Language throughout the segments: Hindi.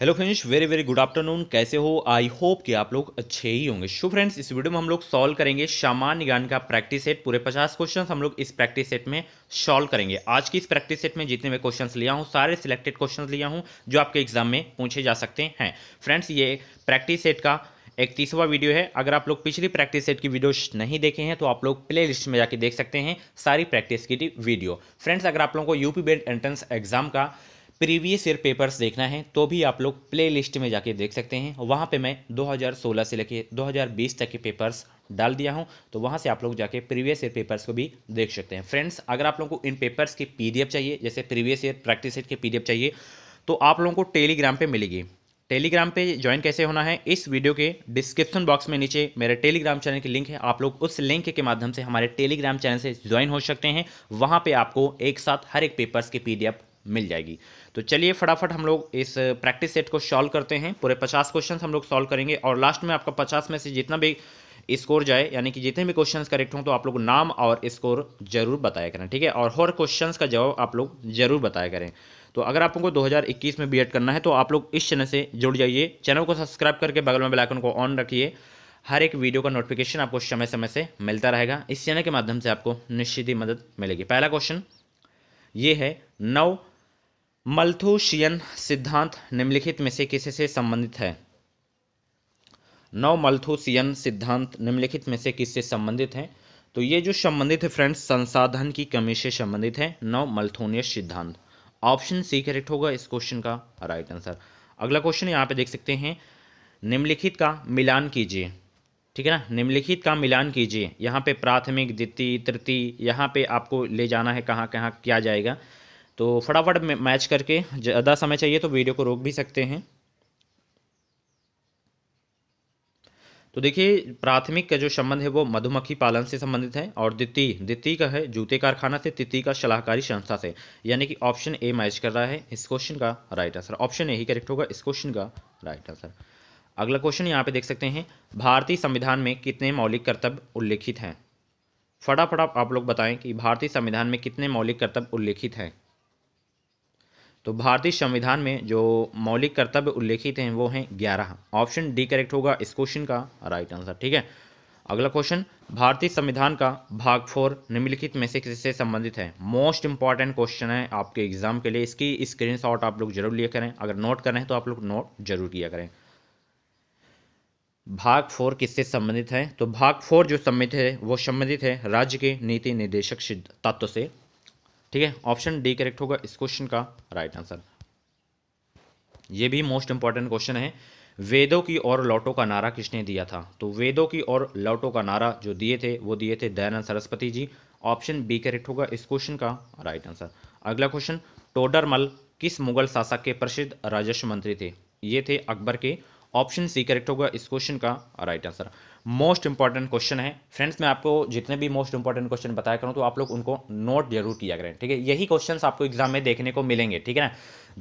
hello friends very very good afternoon कैसे हो आई होप कि आप लोग अच्छे ही होंगे शुभ फ्रेंड्स इस वीडियो में हम लोग सॉल्व करेंगे सामान्य ज्ञान का प्रैक्टिस सेट पूरे 50 क्वेश्चंस हम लोग इस प्रैक्टिस सेट में सॉल्व करेंगे आज की इस प्रैक्टिस सेट में जितने मैं क्वेश्चंस लिया हूँ सारे सिलेक्टेड क्वेश्चन लिया हूँ जो आपके एग्जाम में पूछे जा सकते हैं फ्रेंड्स ये प्रैक्टिस सेट का एक तीसवा वीडियो है अगर आप लोग पिछली प्रैक्टिस सेट की वीडियो नहीं देखे हैं तो आप लोग प्ले लिस्ट में जाके देख सकते हैं सारी प्रैक्टिस की वीडियो फ्रेंड्स अगर आप लोगों को यूपी बेड एंट्रेंस एग्जाम का प्रीवियस ईयर पेपर्स देखना है तो भी आप लोग प्ले लिस्ट में जाके देख सकते हैं वहाँ पे मैं 2016 से लेके 2020 तक के पेपर्स डाल दिया हूँ तो वहाँ से आप लोग जाके प्रीवियस ईयर पेपर्स को भी देख सकते हैं फ्रेंड्स अगर आप लोग को इन पेपर्स के पीडीएफ चाहिए जैसे प्रीवियस ईयर प्रैक्टिस सेट के पीडीएफ चाहिए तो आप लोगों को टेलीग्राम पर मिलेगी टेलीग्राम पे ज्वाइन कैसे होना है इस वीडियो के डिस्क्रिप्शन बॉक्स में नीचे मेरे टेलीग्राम चैनल की लिंक है आप लोग उस लिंक के माध्यम से हमारे टेलीग्राम चैनल से ज्वाइन हो सकते हैं वहाँ पे आपको एक साथ हर एक पेपर्स के पीडीएफ मिल जाएगी तो चलिए फटाफट हम लोग इस प्रैक्टिस सेट को सॉल्व करते हैं पूरे पचास क्वेश्चन हम लोग सॉल्व करेंगे और लास्ट में आपका पचास में से जितना भी स्कोर जाए यानी कि जितने भी क्वेश्चन करेक्ट हों तो आप लोग नाम और स्कोर जरूर बताया करें ठीक है और हर क्वेश्चन का जवाब आप लोग जरूर बताया करें तो अगर आप लोगों को 2021 में बी करना है तो आप लोग इस चैनल से जुड़ जाइए चैनल को सब्सक्राइब करके बगल में बेलाइकन को ऑन रखिए हर एक वीडियो का नोटिफिकेशन आपको समय समय से मिलता रहेगा इस चैनल के माध्यम से आपको निश्चित ही मदद मिलेगी पहला क्वेश्चन ये है नौ मल्थुशियन सिद्धांत निम्नलिखित में से किसे से संबंधित है नौ मल्थुशियन सिद्धांत निम्नलिखित में से किससे संबंधित है तो ये जो संबंधित है फ्रेंड्स संसाधन की कमी से संबंधित है नौ मल्थोनिय सिद्धांत ऑप्शन सी करेक्ट होगा इस क्वेश्चन का राइट आंसर अगला क्वेश्चन यहाँ पे देख सकते हैं निम्नलिखित का मिलान कीजिए ठीक है ना निम्नलिखित का मिलान कीजिए यहाँ पे प्राथमिक द्वितीय तृतीय यहाँ पे आपको ले जाना है कहाँ कहाँ क्या जाएगा तो फटाफट मैच करके ज़्यादा समय चाहिए तो वीडियो को रोक भी सकते हैं तो देखिए प्राथमिक का जो संबंध है वो मधुमक्खी पालन से संबंधित है और द्वितीय द्वितीय का है जूते कारखाना से तृतीय का सलाहकारी संस्था से यानी कि ऑप्शन ए मैच कर रहा है इस क्वेश्चन का राइट आंसर ऑप्शन ए ही करेक्ट होगा इस क्वेश्चन का राइट आंसर अगला क्वेश्चन यहाँ पे देख सकते हैं भारतीय संविधान में कितने मौलिक कर्तव्य उल्लेखित हैं फटाफट आप लोग बताएं कि भारतीय संविधान में कितने मौलिक कर्तव्य उल्लेखित हैं तो भारतीय संविधान में जो मौलिक कर्तव्य उल्लेखित हैं वो हैं ग्यारह ऑप्शन डी करेक्ट होगा इस क्वेश्चन का राइट आंसर ठीक है अगला क्वेश्चन भारतीय संविधान का भाग फोर निम्नलिखित में से किससे संबंधित है मोस्ट इंपॉर्टेंट क्वेश्चन है आपके एग्जाम के लिए इसकी स्क्रीनशॉट आप लोग जरूर लिया करें अगर नोट करें तो आप लोग नोट जरूर किया करें भाग फोर किससे संबंधित है तो भाग फोर जो संबंधित है वो संबंधित है राज्य के नीति निदेशक तत्व से ठीक है ऑप्शन डी करेक्ट होगा इस क्वेश्चन का राइट आंसर ये भी मोस्ट इंपॉर्टेंट क्वेश्चन है वेदों की और लौटो का नारा किसने दिया था तो वेदों की और लौटो का नारा जो दिए थे वो दिए थे Dayanand Saraswati ji option B correct होगा इस क्वेश्चन का राइट आंसर अगला क्वेश्चन टोडरमल किस मुगल शासक के प्रसिद्ध राजस्व मंत्री थे ये थे अकबर के ऑप्शन सी करेक्ट होगा इस क्वेश्चन का right answer most important question है फ्रेंड्स मैं आपको जितने भी मोस्ट इंपॉर्टेंट क्वेश्चन बताया करूँ तो आप लोग उनको नोट जरूर किया करें ठीक है यही क्वेश्चन आपको एग्जाम में देखने को मिलेंगे ठीक है ना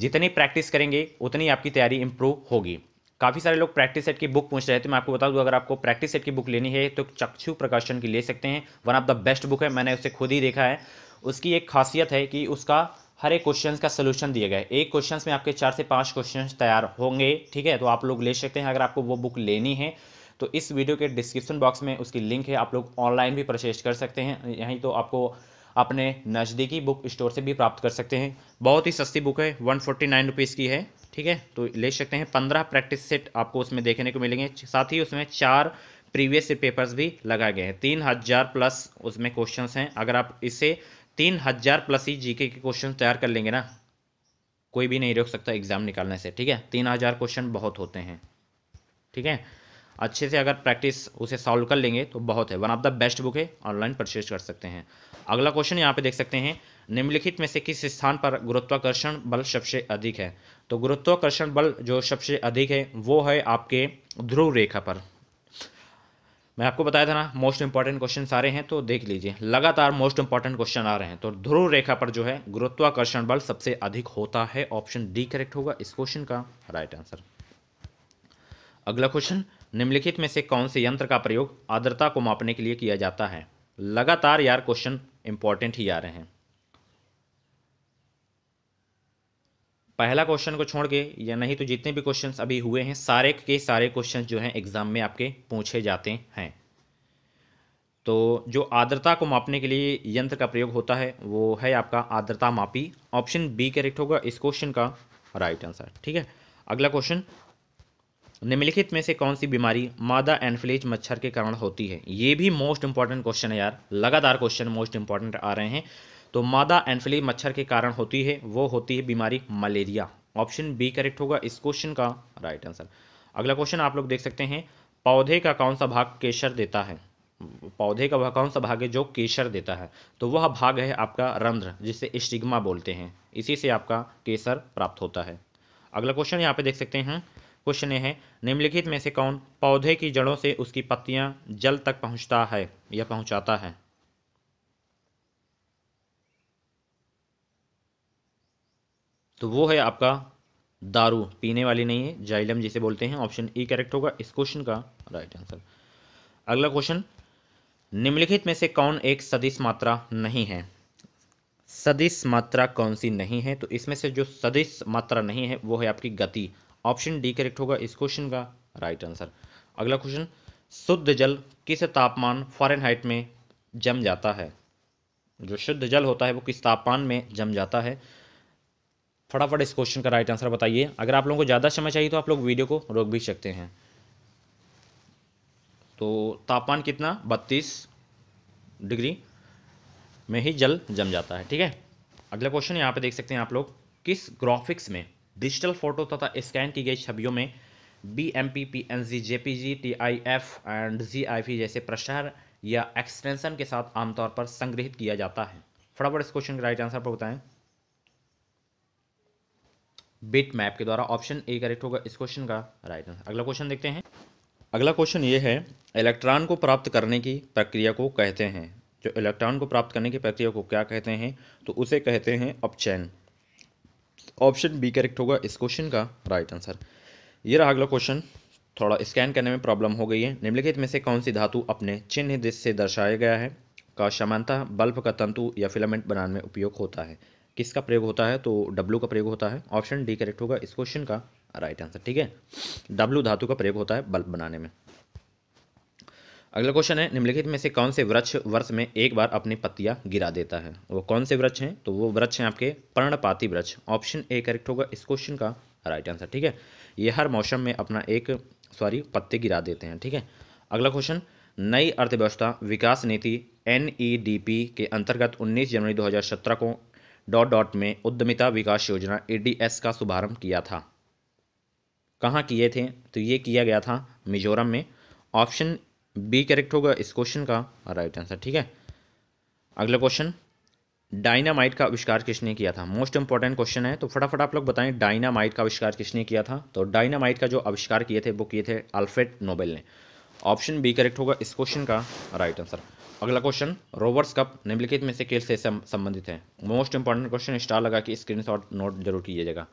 जितनी प्रैक्टिस करेंगे उतनी आपकी तैयारी इंप्रूव होगी काफ़ी सारे लोग प्रैक्टिस सेट की बुक पूछ रहे थे मैं आपको बता दूं अगर आपको प्रैक्टिस सेट की बुक लेनी है तो चक्षु प्रकाशन की ले सकते हैं one of the best book है मैंने उसे खुद ही देखा है उसकी एक खासियत है कि उसका हर एक क्वेश्चन का सोल्यूशन दिया गया है एक क्वेश्चन में आपके चार से पाँच क्वेश्चन तैयार होंगे ठीक है तो आप लोग ले सकते हैं अगर आपको वो बुक लेनी है तो इस वीडियो के डिस्क्रिप्शन बॉक्स में उसकी लिंक है आप लोग ऑनलाइन भी परचेज कर सकते हैं यहीं तो आपको अपने नज़दीकी बुक स्टोर से भी प्राप्त कर सकते हैं बहुत ही सस्ती बुक है वन फोर्टी नाइन रुपीज़ की है ठीक है तो ले सकते हैं पंद्रह प्रैक्टिस सेट आपको उसमें देखने को मिलेंगे साथ ही उसमें चार प्रीवियस पेपर्स भी लगाए गए हैं तीन हज़ार प्लस उसमें क्वेश्चंस हैं अगर आप इससे तीन हज़ार प्लस ही जीके के क्वेश्चन तैयार कर लेंगे ना कोई भी नहीं रोक सकता एग्ज़ाम निकालने से ठीक है तीन हज़ार क्वेश्चन बहुत होते हैं ठीक है अच्छे से अगर प्रैक्टिस उसे सॉल्व कर लेंगे तो बहुत है one of the best book है ऑनलाइन परचेज कर सकते हैं अगला क्वेश्चन यहाँ पे देख सकते हैं निम्नलिखित में से किस स्थान पर गुरुत्वाकर्षण बल सबसे अधिक है तो गुरुत्वाकर्षण बल जो सबसे अधिक है वो है आपके ध्रुव रेखा पर मैं आपको बताया था ना मोस्ट इंपॉर्टेंट क्वेश्चन सारे हैं तो देख लीजिए लगातार मोस्ट इंपॉर्टेंट क्वेश्चन आ रहे हैं तो ध्रुव रेखा पर जो है गुरुत्वाकर्षण बल सबसे अधिक होता है ऑप्शन डी करेक्ट होगा इस क्वेश्चन का राइट आंसर अगला क्वेश्चन निम्नलिखित में से कौन से यंत्र का प्रयोग आर्द्रता को मापने के लिए किया जाता है लगातार यार क्वेश्चन इंपॉर्टेंट ही आ रहे हैं पहला क्वेश्चन को छोड़ के या नहीं तो जितने भी क्वेश्चन अभी हुए हैं सारे के सारे क्वेश्चन जो हैं एग्जाम में आपके पूछे जाते हैं तो जो आर्द्रता को मापने के लिए यंत्र का प्रयोग होता है वो है आपका आर्द्रता मापी ऑप्शन बी करेक्ट होगा इस क्वेश्चन का राइट आंसर ठीक है अगला क्वेश्चन निम्नलिखित में से कौन सी बीमारी मादा एनफ्लेज मच्छर के कारण होती है ये भी मोस्ट इंपॉर्टेंट क्वेश्चन है यार लगातार क्वेश्चन मोस्ट इंपॉर्टेंट आ रहे हैं तो मादा एनफ्लेज मच्छर के कारण होती है वो होती है बीमारी मलेरिया ऑप्शन बी करेक्ट होगा इस क्वेश्चन का राइट आंसर अगला क्वेश्चन आप लोग देख सकते हैं पौधे का कौन सा भाग केसर देता है पौधे का वह कौन सा भाग है जो केसर देता है तो वह भाग है आपका रंध्र जिसे स्टिग्मा बोलते हैं इसी से आपका केसर प्राप्त होता है अगला क्वेश्चन यहाँ पे देख सकते हैं क्वेश्चन है निम्नलिखित में से कौन पौधे की जड़ों से उसकी पत्तियां जल तक पहुंचता है या पहुंचाता है तो वो है आपका दारू पीने वाली नहीं है जाइलम जिसे बोलते हैं ऑप्शन ई करेक्ट होगा इस क्वेश्चन का राइट आंसर अगला क्वेश्चन निम्नलिखित में से कौन एक सदिश मात्रा नहीं है सदिश मात्रा कौन सी नहीं है तो इसमें से जो सदिश मात्रा नहीं है वो है आपकी गति ऑप्शन डी करेक्ट होगा इस क्वेश्चन का राइट आंसर अगला क्वेश्चन शुद्ध जल किस तापमान फॉरनहाइट में जम जाता है जो शुद्ध जल होता है वो किस तापमान में जम जाता है फटाफट इस क्वेश्चन का राइट आंसर बताइए अगर आप लोगों को ज़्यादा समय चाहिए तो आप लोग वीडियो को रोक भी सकते हैं तो तापमान कितना बत्तीस डिग्री में ही जल जम जाता है ठीक है अगला क्वेश्चन यहाँ पे देख सकते हैं आप लोग किस ग्राफिक्स में डिजिटल फ़ोटो तथा स्कैन की गई छवियों में B M P P N G J P G T I F and G I P जैसे प्रश्न या एक्सटेंशन के साथ आमतौर पर संग्रहित किया जाता है फटाफट इस क्वेश्चन का राइट आंसर पर बताएं बिट मैप के द्वारा ऑप्शन ए करेक्ट होगा इस क्वेश्चन का राइट आंसर अगला क्वेश्चन देखते हैं अगला क्वेश्चन ये है इलेक्ट्रॉन को प्राप्त करने की प्रक्रिया को कहते हैं जो इलेक्ट्रॉन को प्राप्त करने की प्रक्रिया को क्या कहते हैं तो उसे कहते हैं अपचयन ऑप्शन बी करेक्ट होगा इस क्वेश्चन का राइट आंसर ये रहा अगला क्वेश्चन थोड़ा स्कैन करने में प्रॉब्लम हो गई है निम्नलिखित में से कौन सी धातु अपने चिन्ह दृश्य से दर्शाया गया है का समानता बल्ब का तंतु या फिलामेंट बनाने में उपयोग होता है किसका प्रयोग होता है तो डब्लू का प्रयोग होता है ऑप्शन डी करेक्ट होगा इस क्वेश्चन का राइट आंसर ठीक है डब्लू धातु का प्रयोग होता है बल्ब बनाने में अगला क्वेश्चन है निम्नलिखित में से कौन से वृक्ष वर्ष में एक बार अपनी पत्तियां गिरा देता है वो कौन से वृक्ष हैं तो वो वृक्ष हैं आपके पर्णपाती वृक्ष ऑप्शन ए करेक्ट होगा इस क्वेश्चन का राइट आंसर ठीक है ये हर मौसम में अपना एक सॉरी पत्ते गिरा देते हैं ठीक है अगला क्वेश्चन नई अर्थव्यवस्था विकास नीति एन के अंतर्गत उन्नीस जनवरी दो को डॉट डॉट में उद्यमिता विकास योजना ए का शुभारंभ किया था कहाँ किए थे तो ये किया गया था मिजोरम में ऑप्शन बी करेक्ट होगा इस क्वेश्चन का राइट आंसर ठीक है अगला क्वेश्चन डायनामाइट का आविष्कार किसने किया था मोस्ट इंपॉर्टेंट क्वेश्चन है तो फटाफट आप लोग बताएं डायनामाइट का आविष्कार किसने किया था तो डायनामाइट का जो आविष्कार किए थे वो किए थे अल्फ्रेड नोबेल ने ऑप्शन बी करेक्ट होगा इस क्वेश्चन का राइट आंसर अगला क्वेश्चन रोवर्स कप निम्नलिखित में से खेल से संबंधित है मोस्ट इंपॉर्टेंट क्वेश्चन स्टार लगा कि स्क्रीन नोट जरूर कीजिएगा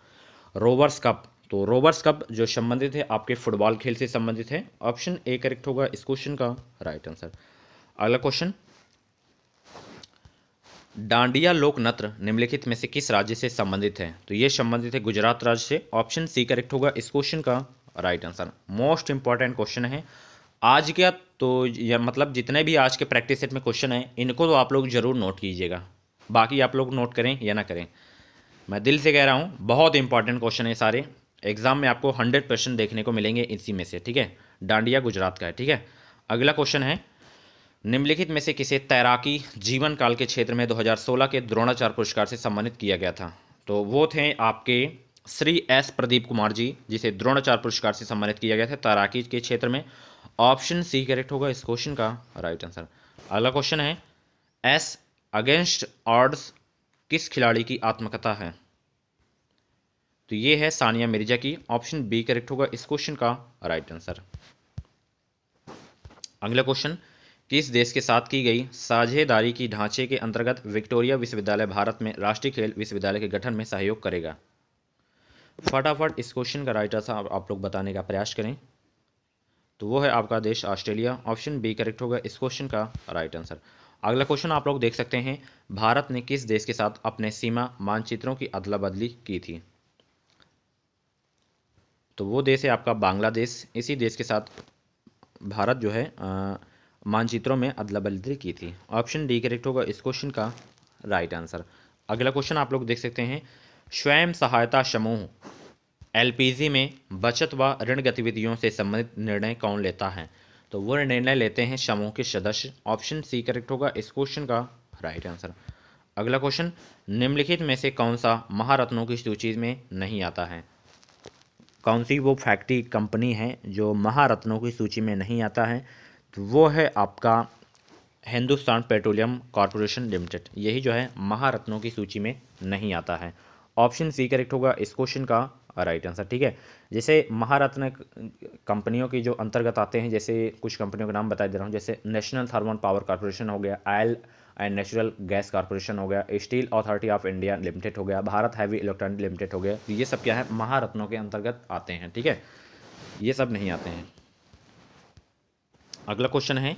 रोवर्स कप तो रोबर्स कप जो संबंधित है आपके फुटबॉल खेल से संबंधित है ऑप्शन ए करेक्ट होगा इस क्वेश्चन का राइट आंसर अगला क्वेश्चन डांडिया लोक नत्र निम्नलिखित में से किस राज्य से संबंधित है तो ये संबंधित है गुजरात राज्य से ऑप्शन सी करेक्ट होगा इस क्वेश्चन का right answer most important question है आज क्या तो या मतलब जितने भी आज के प्रैक्टिस सेट में क्वेश्चन हैं इनको तो आप लोग जरूर नोट कीजिएगा बाकी आप लोग नोट करें या ना करें मैं दिल से कह रहा हूँ बहुत इंपॉर्टेंट क्वेश्चन है सारे एग्जाम में आपको हंड्रेड क्वेश्चन देखने को मिलेंगे इसी में से ठीक है डांडिया गुजरात का है ठीक है अगला क्वेश्चन है निम्नलिखित में से किसे तैराकी जीवन काल के क्षेत्र में 2016 के द्रोणाचार्य पुरस्कार से सम्मानित किया गया था तो वो थे आपके श्री एस प्रदीप कुमार जी जिसे द्रोणाचार्य पुरस्कार से सम्मानित किया गया था तैराकी के क्षेत्र में ऑप्शन सी करेक्ट होगा इस क्वेश्चन का राइट आंसर अगला क्वेश्चन है एस अगेंस्ट ऑर्ड्स किस खिलाड़ी की आत्मकथा है तो ये है सानिया मिर्जा की ऑप्शन बी करेक्ट होगा इस क्वेश्चन का राइट आंसर अगला क्वेश्चन किस देश के साथ की गई साझेदारी की ढांचे के अंतर्गत विक्टोरिया विश्वविद्यालय भारत में राष्ट्रीय खेल विश्वविद्यालय के गठन में सहयोग करेगा फटाफट इस क्वेश्चन का राइट आंसर आप लोग बताने का प्रयास करें तो वो है आपका देश ऑस्ट्रेलिया ऑप्शन बी करेक्ट होगा इस क्वेश्चन का राइट आंसर अगला क्वेश्चन आप लोग देख सकते हैं भारत ने किस देश के साथ अपने सीमा मानचित्रों की अदला बदली की थी तो वो देश है आपका बांग्लादेश इसी देश के साथ भारत जो है मानचित्रों में अदला बदली की थी ऑप्शन डी करेक्ट होगा इस क्वेश्चन का राइट आंसर अगला क्वेश्चन आप लोग देख सकते हैं स्वयं सहायता समूह एलपीजी में बचत व ऋण गतिविधियों से संबंधित निर्णय कौन लेता है तो वो निर्णय लेते हैं समूह के सदस्य ऑप्शन सी करेक्ट होगा इस क्वेश्चन का राइट आंसर अगला क्वेश्चन निम्नलिखित में से कौन सा महारत्नों की सूची में नहीं आता है कौन सी वो फैक्ट्री कंपनी है जो महारत्नों की सूची में नहीं आता है तो वो है आपका हिंदुस्तान पेट्रोलियम कॉरपोरेशन लिमिटेड यही जो है महारत्नों की सूची में नहीं आता है ऑप्शन सी करेक्ट होगा इस क्वेश्चन का राइट आंसर ठीक है जैसे महारत्न कंपनियों के जो अंतर्गत आते हैं जैसे कुछ कंपनियों का नाम बता दे रहा हूँ जैसे नेशनल थर्मल पावर कॉरपोरेशन हो गया oil and natural gas corporation हो गया steel authority of India limited हो गया भारत हैवी इलेक्ट्रॉनिक लिमिटेड हो गया तो ये सब क्या है महारत्नों के अंतर्गत आते हैं ठीक है ये सब नहीं आते हैं अगला क्वेश्चन है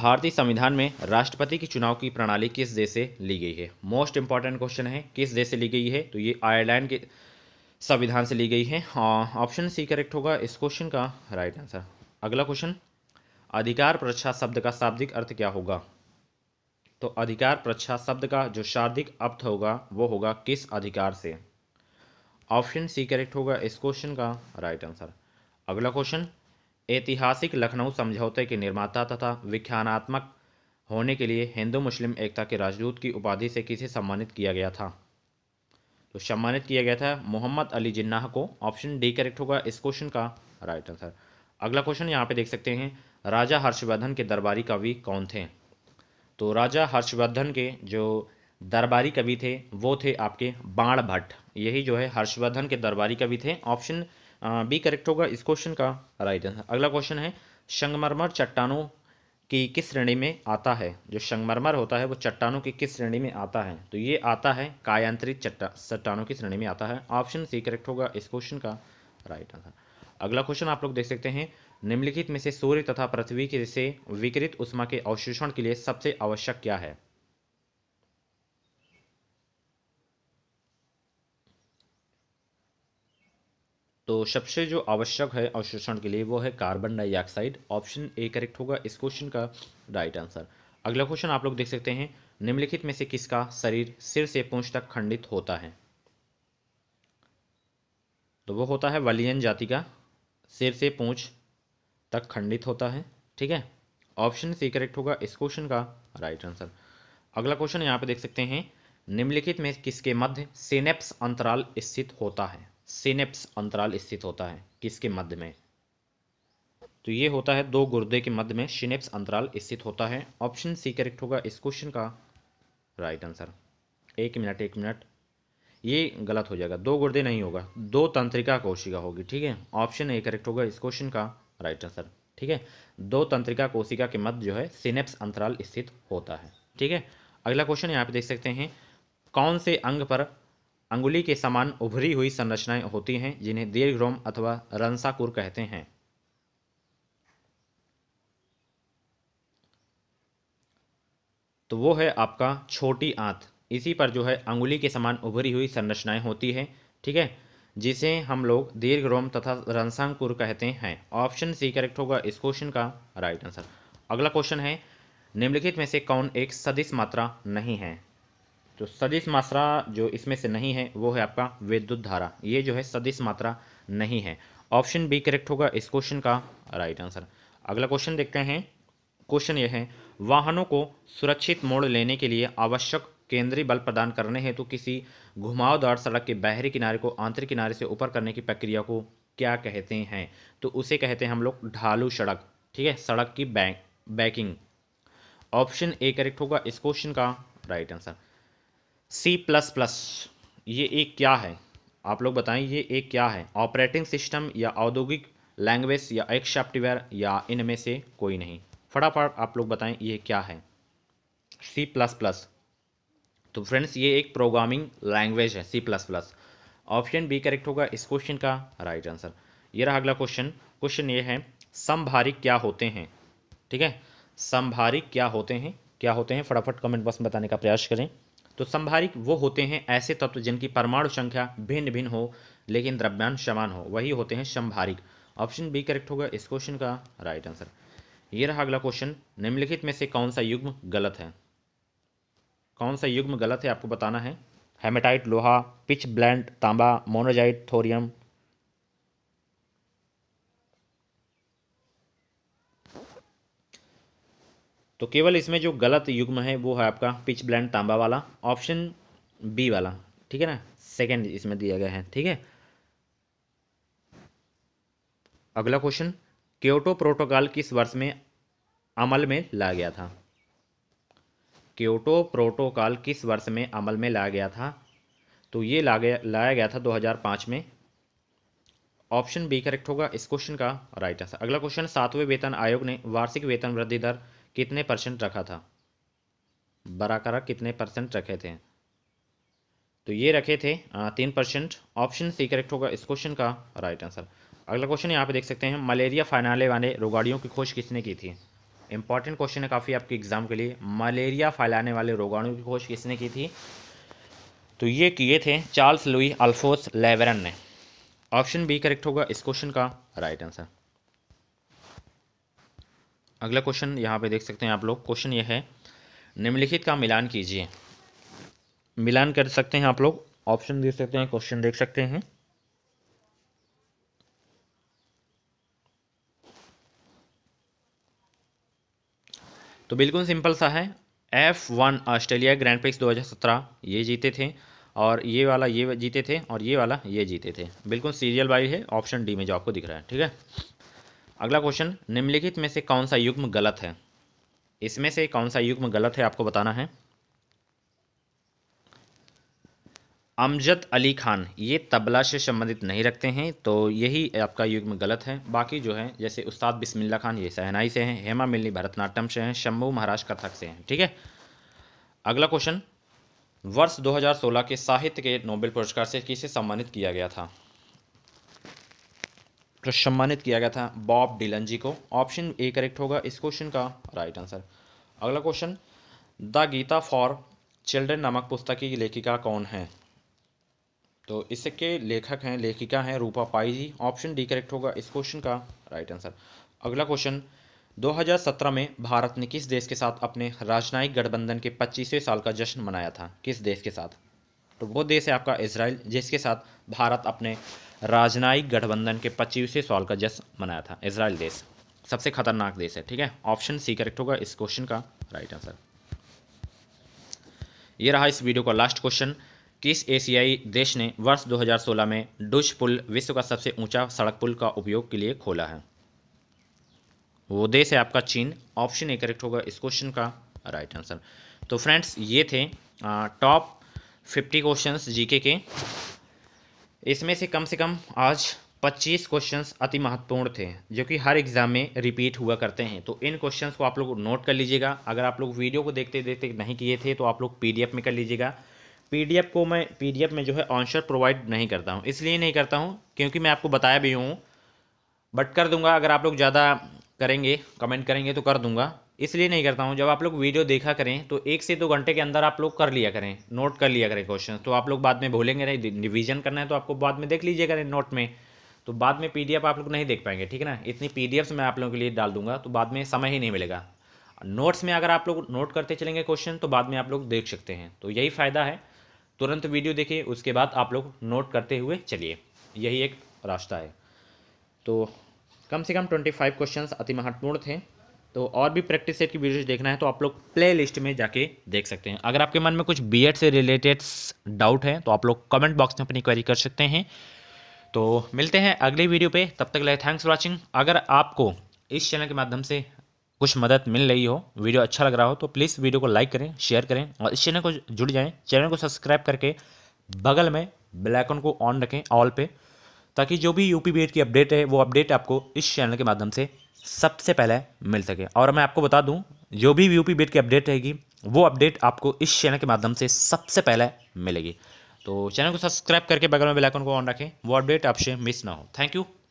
भारतीय संविधान में राष्ट्रपति की चुनाव की प्रणाली किस देश से ली गई है मोस्ट इंपॉर्टेंट क्वेश्चन है किस देश से ली गई है तो ये आयरलैंड के संविधान से ली गई है ऑप्शन सी करेक्ट होगा इस क्वेश्चन का राइट आंसर अगला क्वेश्चन अधिकार प्रक्षा शब्द का शाब्दिक अर्थ क्या होगा तो अधिकार प्रच्छा शब्द का जो शार्दिक अर्थ होगा वो होगा किस अधिकार से ऑप्शन सी करेक्ट होगा इस क्वेश्चन का राइट आंसर अगला क्वेश्चन ऐतिहासिक लखनऊ समझौते के निर्माता तथा विख्यानात्मक होने के लिए हिंदू मुस्लिम एकता के राजदूत की उपाधि से किसे सम्मानित किया गया था तो सम्मानित किया गया था मोहम्मद अली जिन्नाह को ऑप्शन डी करेक्ट होगा इस क्वेश्चन का राइट आंसर अगला क्वेश्चन यहाँ पे देख सकते हैं राजा हर्षवर्धन के दरबारी कवि कौन थे तो राजा हर्षवर्धन के जो दरबारी कवि थे वो थे आपके बाण भट्ट यही जो है हर्षवर्धन के दरबारी कवि थे ऑप्शन बी करेक्ट होगा इस क्वेश्चन का राइट आंसर अगला क्वेश्चन है संगमरमर चट्टानों की किस श्रेणी में आता है जो संगमरमर होता है वो चट्टानों की किस श्रेणी में आता है तो ये आता है कायांत्रित चट्टा चट्टानों की श्रेणी में आता है ऑप्शन सी करेक्ट होगा इस क्वेश्चन का राइट आंसर अगला क्वेश्चन आप लोग देख सकते हैं निम्नलिखित में से सूर्य तथा पृथ्वी के से विकृत उष्मा के अवशोषण के लिए सबसे आवश्यक क्या है तो सबसे जो आवश्यक है अवशोषण के लिए वो है carbon dioxide option A correct होगा इस क्वेश्चन का राइट आंसर अगला क्वेश्चन आप लोग देख सकते हैं निम्नलिखित में से किसका शरीर सिर से पूंछ तक खंडित होता है तो वो होता है वलियन जाति का सिर से पूंछ तक खंडित होता है ठीक है ऑप्शन सी करेक्ट होगा इस क्वेश्चन का राइट आंसर अगला क्वेश्चन यहाँ पे देख सकते हैं निम्नलिखित में किसके मध्य सिनेप्स अंतराल स्थित होता है सिनेप्स अंतराल स्थित होता है किसके मध्य में तो ये होता है दो गुर्दे के मध्य में सिनेप्स अंतराल स्थित होता है ऑप्शन सी करेक्ट होगा इस क्वेश्चन का राइट आंसर एक मिनट एक मिनट ये गलत हो जाएगा दो गुर्दे नहीं होगा दो तंत्रिका कोशिका होगी ठीक है ऑप्शन ए करेक्ट होगा इस क्वेश्चन का राइट आंसर ठीक है दो तंत्रिका कोशिका के मध्य जो है सिनेप्स अंतराल स्थित होता है ठीक है अगला क्वेश्चन यहाँ पे देख सकते हैं कौन से अंग पर अंगुली के समान उभरी हुई संरचनाएं होती हैं जिन्हें दीर्घरोम अथवा रंसाकुर कहते हैं तो वो है आपका छोटी आंत इसी पर जो है अंगुली के समान उभरी हुई संरचनाएं होती है ठीक है जिसे हम लोग दीर्घ रोम तथा रनसांगपुर कहते हैं ऑप्शन सी करेक्ट होगा इस क्वेश्चन का राइट आंसर अगला क्वेश्चन है निम्नलिखित में से कौन एक सदिश मात्रा नहीं है तो सदिश मात्रा जो इसमें से नहीं है वो है आपका विद्युत धारा ये जो है सदिश मात्रा नहीं है ऑप्शन बी करेक्ट होगा इस क्वेश्चन का राइट आंसर अगला क्वेश्चन देखते हैं क्वेश्चन यह है वाहनों को सुरक्षित मोड़ लेने के लिए आवश्यक केंद्रीय बल प्रदान करने हेतु तो किसी घुमावदार सड़क के बाहरी किनारे को आंतरिक किनारे से ऊपर करने की प्रक्रिया को क्या कहते हैं तो उसे कहते हैं हम लोग ढालू सड़क ठीक है सड़क की back backing option A correct होगा इस क्वेश्चन का right answer C plus plus ये एक क्या है आप लोग बताएं ये एक क्या है ऑपरेटिंग सिस्टम या औद्योगिक लैंग्वेज या एक सॉफ्टवेयर या इनमें से कोई नहीं फटाफट आप लोग बताएं ये क्या है सी प्लस प्लस तो फ्रेंड्स ये एक प्रोग्रामिंग लैंग्वेज है C plus plus option B correct होगा इस क्वेश्चन का राइट आंसर ये रहा अगला क्वेश्चन क्वेश्चन ये है संभारिक क्या होते हैं ठीक है संभारिक क्या होते हैं क्या होते हैं फटाफट कमेंट बॉक्स में बताने का प्रयास करें तो संभारिक वो होते हैं ऐसे तत्व जिनकी परमाणु संख्या भिन्न भिन्न हो लेकिन द्रव्यमान समान हो वही होते हैं संभारिक ऑप्शन बी करेक्ट होगा इस क्वेश्चन का राइट आंसर ये रहा अगला क्वेश्चन निम्नलिखित में से कौन सा युग्म गलत है कौन सा युग्म गलत है आपको बताना है हेमेटाइट लोहा पिच ब्लैंड तांबा मोनोजाइट थोरियम तो केवल इसमें जो गलत युग्म है वो है आपका पिच ब्लैंड तांबा वाला ऑप्शन बी वाला ठीक है ना सेकंड इसमें दिया गया है ठीक है अगला क्वेश्चन क्योटो प्रोटोकॉल किस वर्ष में अमल में ला गया था क्योटो प्रोटोकॉल किस वर्ष में अमल में लाया गया था तो ये ला गया लाया गया था 2005 में ऑप्शन बी करेक्ट होगा इस क्वेश्चन का राइट आंसर अगला क्वेश्चन सातवें वेतन आयोग ने वार्षिक वेतन वृद्धि दर कितने परसेंट रखा था बराकर कितने परसेंट रखे थे तो ये रखे थे तीन परसेंट ऑप्शन सी करेक्ट होगा इस क्वेश्चन का राइट आंसर अगला क्वेश्चन यहाँ पे देख सकते हैं मलेरिया फैलाने वाले रोगाड़ियों की खोज किसने की थी इंपॉर्टेंट क्वेश्चन है काफ़ी आपके एग्जाम के लिए मलेरिया फैलाने वाले रोगाणु की खोज किसने की थी तो ये किए थे चार्ल्स लुई अल्फोस लेवरन ने ऑप्शन बी करेक्ट होगा इस क्वेश्चन का राइट आंसर अगला क्वेश्चन यहाँ पे देख सकते हैं आप लोग क्वेश्चन ये है निम्नलिखित का मिलान कीजिए मिलान कर सकते हैं आप लोग ऑप्शन देख सकते हैं क्वेश्चन देख सकते हैं तो बिल्कुल सिंपल सा है F one Australia Grand Prix 2017 ये जीते थे और ये वाला ये जीते थे और ये वाला ये जीते थे बिल्कुल सीरियल वाइज है ऑप्शन डी में जो आपको दिख रहा है ठीक है अगला क्वेश्चन निम्नलिखित में से कौन सा युग्म गलत है इसमें से कौन सा युग्म गलत है आपको बताना है अमजद अली खान ये तबला से संबंधित नहीं रखते हैं तो यही आपका युग में गलत है बाकी जो है जैसे उस्ताद बिस्मिल्ला खान ये सहनाई से हैं हेमा मिलनी भरतनाट्यम से हैं शंभू महाराज कथक से हैं ठीक है अगला क्वेश्चन वर्ष 2016 के साहित्य के नोबेल पुरस्कार से किसे सम्मानित किया गया था तो सम्मानित किया गया था बॉब डिलन जी को ऑप्शन ए करेक्ट होगा इस क्वेश्चन का राइट आंसर अगला question the Gita for children नामक पुस्तक की लेखिका कौन है तो इसके लेखक हैं लेखिका हैं Roopa Pai ji option D correct होगा इस क्वेश्चन का राइट आंसर अगला क्वेश्चन 2017 में भारत ने किस देश के साथ अपने राजनयिक गठबंधन के 25वें साल का जश्न मनाया था किस देश के साथ तो वो देश है आपका इसराइल जिसके साथ भारत अपने राजनयिक गठबंधन के पच्चीसवें साल का जश्न मनाया था इसराइल देश सबसे खतरनाक देश है ठीक है ऑप्शन सी करेक्ट होगा इस क्वेश्चन का राइट आंसर ये रहा इस वीडियो का लास्ट क्वेश्चन किस एशियाई देश ने वर्ष 2016 में डुश पुल विश्व का सबसे ऊंचा सड़क पुल का उपयोग के लिए खोला है वो देश है आपका चीन ऑप्शन ए करेक्ट होगा इस क्वेश्चन का राइट आंसर तो फ्रेंड्स ये थे टॉप फिफ्टी क्वेश्चन जीके के इसमें से कम से कम आज पच्चीस क्वेश्चंस अति महत्वपूर्ण थे जो कि हर एग्ज़ाम में रिपीट हुआ करते हैं तो इन क्वेश्चंस को आप लोग नोट कर लीजिएगा अगर आप लोग वीडियो को देखते देखते नहीं किए थे तो आप लोग पीडीएफ में कर लीजिएगा पीडीएफ को मैं पीडीएफ में जो है आंसर प्रोवाइड नहीं करता हूँ इसलिए नहीं करता हूँ क्योंकि मैं आपको बताया भी हूँ बट कर दूंगा अगर आप लोग ज़्यादा करेंगे कमेंट करेंगे तो कर दूंगा इसलिए नहीं करता हूँ जब आप लोग वीडियो देखा करें तो एक से दो घंटे के अंदर आप लोग कर लिया करें नोट कर लिया करें क्वेश्चन तो आप लोग बाद में भूलेंगे नहीं रिविजन करना है तो आपको बाद में देख लीजिए करें नोट में तो बाद में पी आप लोग नहीं देख पाएंगे ठीक है ना इतनी पी मैं आप लोगों के लिए डाल दूंगा तो बाद में समय ही नहीं मिलेगा नोट्स में अगर आप लोग नोट करते चलेंगे क्वेश्चन तो बाद में आप लोग देख सकते हैं तो यही फ़ायदा है तुरंत वीडियो देखिए उसके बाद आप लोग नोट करते हुए चलिए यही एक रास्ता है तो कम से कम ट्वेंटी फाइव क्वेश्चन अति महत्वपूर्ण थे तो और भी प्रैक्टिस सेट की वीडियोज देखना है तो आप लोग प्ले लिस्ट में जाके देख सकते हैं अगर आपके मन में कुछ बी से रिलेटेड डाउट है तो आप लोग कमेंट बॉक्स में अपनी क्वेरी कर सकते हैं तो मिलते हैं अगले वीडियो पे तब तक लाइक थैंक्स फॉर वॉचिंग अगर आपको इस चैनल के माध्यम से कुछ मदद मिल रही हो वीडियो अच्छा लग रहा हो तो प्लीज़ वीडियो को लाइक करें शेयर करें और इस चैनल को जुड़ जाएँ चैनल को सब्सक्राइब करके बगल में ब्लैकन को ऑन रखें ऑल पे ताकि जो भी यूपी बी की अपडेट है वो अपडेट आपको इस चैनल के माध्यम से सबसे पहले मिल सके और मैं आपको बता दूँ जो भी यूपी बेट की अपडेट रहेगी वो अपडेट आपको इस चैनल के माध्यम से सबसे पहले मिलेगी तो चैनल को सब्सक्राइब करके बगल में बेल को ऑन रखें वो अपडेट आपसे मिस ना हो थैंक यू